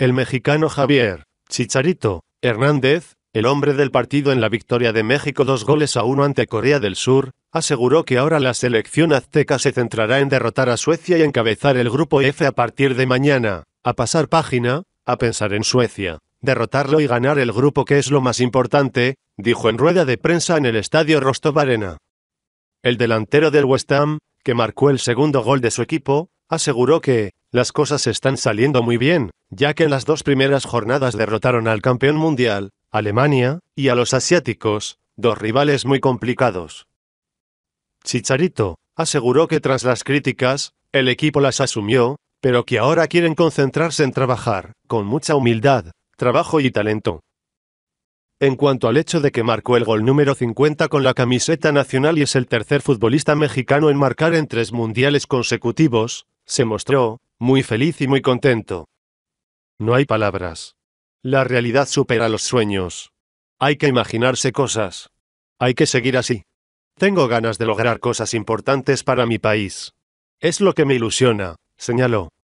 El mexicano Javier Chicharito Hernández, el hombre del partido en la victoria de México dos goles a uno ante Corea del Sur, aseguró que ahora la selección azteca se centrará en derrotar a Suecia y encabezar el grupo F a partir de mañana, a pasar página, a pensar en Suecia, derrotarlo y ganar el grupo que es lo más importante, dijo en rueda de prensa en el estadio Rostov Arena. El delantero del West Ham, que marcó el segundo gol de su equipo, aseguró que las cosas están saliendo muy bien, ya que en las dos primeras jornadas derrotaron al campeón mundial, Alemania, y a los asiáticos, dos rivales muy complicados. Chicharito aseguró que tras las críticas, el equipo las asumió, pero que ahora quieren concentrarse en trabajar, con mucha humildad, trabajo y talento. En cuanto al hecho de que marcó el gol número 50 con la camiseta nacional y es el tercer futbolista mexicano en marcar en tres mundiales consecutivos, se mostró, muy feliz y muy contento. No hay palabras. La realidad supera los sueños. Hay que imaginarse cosas. Hay que seguir así. Tengo ganas de lograr cosas importantes para mi país. Es lo que me ilusiona, señaló.